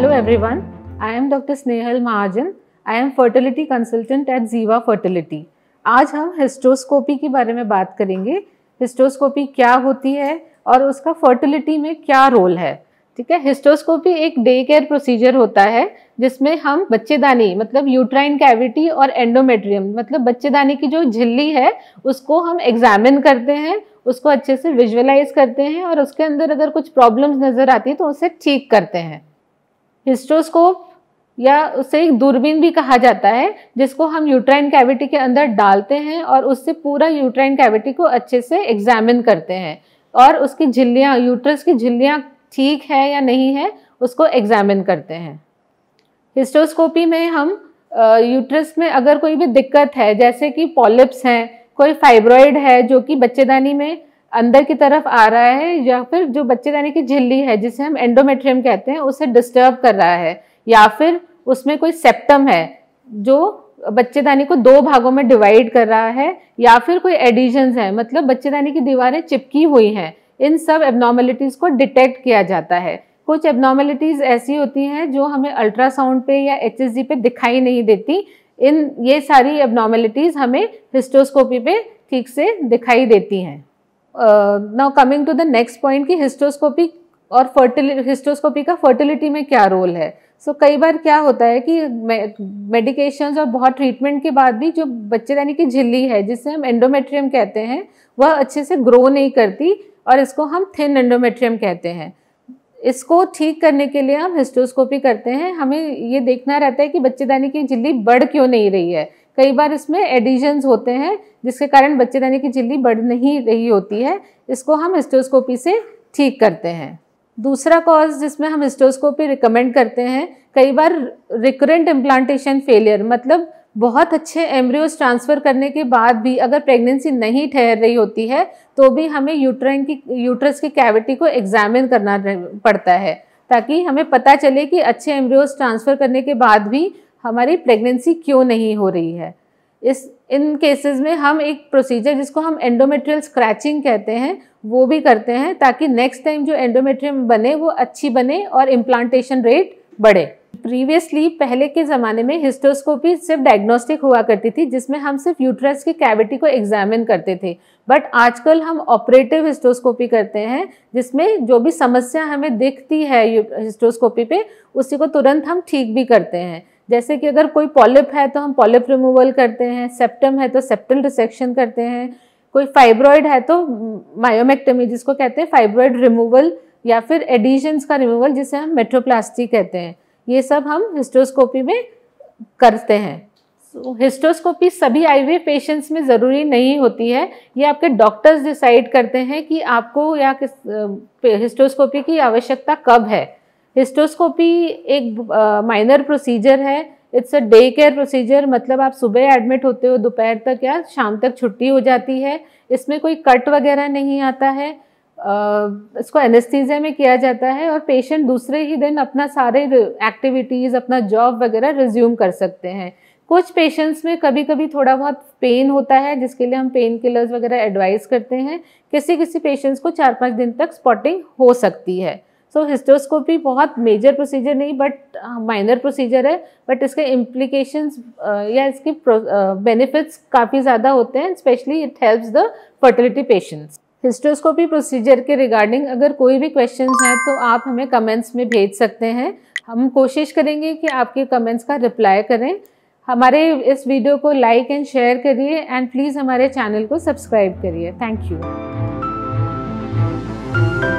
Hello everyone, I am Dr. Snehal Mahajan. I am fertility consultant at Ziva Fertility. आज हम हिस्टोस्कोपी के बारे में बात करेंगे हिस्टोस्कोपी क्या होती है और उसका फर्टिलिटी में क्या रोल है ठीक है हिस्टोस्कोपी एक डे केयर प्रोसीजर होता है जिसमें हम बच्चेदानी मतलब यूट्राइन कैविटी और एंडोमेट्रियम मतलब बच्चेदानी की जो झिल्ली है उसको हम एग्जामिन करते हैं उसको अच्छे से विजुअलाइज करते हैं और उसके अंदर अगर कुछ प्रॉब्लम्स नज़र आती है तो उसे ठीक करते हैं हिस्ट्रोस्कोप या उसे एक दूरबीन भी कहा जाता है जिसको हम यूट्राइन कैविटी के अंदर डालते हैं और उससे पूरा यूट्राइन कैविटी को अच्छे से एग्जामिन करते हैं और उसकी झिल्लियाँ यूट्रस की झिल्लियाँ ठीक है या नहीं है उसको एग्जामिन करते हैं हिस्टोस्कोपी में हम यूट्रस में अगर कोई भी दिक्कत है जैसे कि पॉलिप्स हैं कोई फाइब्रॉइड है जो कि बच्चेदानी में अंदर की तरफ आ रहा है या फिर जो बच्चे दानी की झिल्ली है जिसे हम एंडोमेट्रियम कहते हैं उसे डिस्टर्ब कर रहा है या फिर उसमें कोई सेप्टम है जो बच्चेदानी को दो भागों में डिवाइड कर रहा है या फिर कोई एडिशंस हैं मतलब बच्चेदानी की दीवारें चिपकी हुई हैं इन सब एबनॉर्मेलिटीज़ को डिटेक्ट किया जाता है कुछ एबनॉर्मेलिटीज़ ऐसी होती हैं जो हमें अल्ट्रासाउंड पे या एच पे दिखाई नहीं देती इन ये सारी एबनॉर्मेलिटीज़ हमें हिस्टोस्कोपी पे ठीक से दिखाई देती हैं now coming to the next point कि हिस्टोस्कोपी और फर्टिल हिस्टोस्कोपी का फर्टिलिटी में क्या रोल है सो so, कई बार क्या होता है कि मेडिकेशंस और बहुत ट्रीटमेंट के बाद भी जो बच्चे यानी कि झिल्ली है जिसे हम एंडोमेट्रियम कहते हैं वह अच्छे से ग्रो नहीं करती और इसको हम थिन एंडोमेट्रियम कहते हैं इसको ठीक करने के लिए हम हिस्टोस्कोपी करते हैं हमें ये देखना रहता है कि बच्चेदानी की झिल्ली बढ़ क्यों नहीं रही है कई बार इसमें एडिशंस होते हैं जिसके कारण बच्चे दानी की झिल्ली बढ़ नहीं रही होती है इसको हम हिस्टोस्कोपी से ठीक करते हैं दूसरा कॉज जिसमें हम हिस्टोस्कोपी रिकमेंड करते हैं कई बार रिकरेंट इम्प्लांटेशन फेलियर मतलब बहुत अच्छे एम्ब्रियोज ट्रांसफ़र करने के बाद भी अगर प्रेगनेंसी नहीं ठहर रही होती है तो भी हमें यूट्राइन की यूट्रस की कैविटी को एग्जामिन करना पड़ता है ताकि हमें पता चले कि अच्छे एम्ब्रियोज ट्रांसफ़र करने के बाद भी हमारी प्रेगनेंसी क्यों नहीं हो रही है इस इन केसेस में हम एक प्रोसीजर जिसको हम एंडोमेट्रियल स्क्रैचिंग कहते हैं वो भी करते हैं ताकि नेक्स्ट टाइम जो एंडोमेट्रियम बने वो अच्छी बने और इम्प्लांटेशन रेट बढ़े प्रीवियसली पहले के ज़माने में हिस्टोस्कोपी सिर्फ डायग्नोस्टिक हुआ करती थी जिसमें हम सिर्फ यूट्रस की कैविटी को एग्जामिन करते थे बट आजकल हम ऑपरेटिव हिस्टोस्कोपी करते हैं जिसमें जो भी समस्या हमें दिखती है हिस्टोस्कोपी पे उसी को तुरंत हम ठीक भी करते हैं जैसे कि अगर कोई पॉलिप है तो हम पॉलिप रिमूवल करते हैं सेप्टम है तो सेप्टल रिसेक्शन करते हैं कोई फाइब्रॉयड है तो मायोमेक्टमी जिसको कहते हैं फाइब्रॉयड रिमूवल या फिर एडिशंस का रिमूवल जिसे हम मेट्रोप्लास्टी कहते हैं ये सब हम हिस्टोस्कोपी में करते हैं so, हिस्टोस्कोपी सभी आईवी पेशेंट्स में ज़रूरी नहीं होती है ये आपके डॉक्टर्स डिसाइड करते हैं कि आपको या किस हिस्टोस्कोपी की आवश्यकता कब है हिस्टोस्कोपी एक माइनर प्रोसीजर है it's a day care procedure मतलब आप सुबह एडमिट होते हो दोपहर तक या शाम तक छुट्टी हो जाती है इसमें कोई कट वगैरह नहीं आता है Uh, इसको एनेस्थीजिया में किया जाता है और पेशेंट दूसरे ही दिन अपना सारे एक्टिविटीज़ अपना जॉब वगैरह रिज्यूम कर सकते हैं कुछ पेशेंट्स में कभी कभी थोड़ा बहुत पेन होता है जिसके लिए हम पेन किलर्स वगैरह एडवाइस करते हैं किसी किसी पेशेंट्स को चार पाँच दिन तक स्पॉटिंग हो सकती है सो हिस्टोस्कोपी बहुत मेजर प्रोसीजर नहीं बट माइनर प्रोसीजर है बट इसके इम्प्लीकेशंस uh, या इसके बेनिफिट्स uh, काफ़ी ज़्यादा होते हैं specially it helps the fertility patients hysteroscopy procedure के रिगार्डिंग अगर कोई भी क्वेश्चन हैं तो आप हमें कमेंट्स में भेज सकते हैं हम कोशिश करेंगे कि आपके कमेंट्स का रिप्लाई करें हमारे इस वीडियो को लाइक एंड शेयर करिए एंड प्लीज़ हमारे चैनल को सब्सक्राइब करिए थैंक यू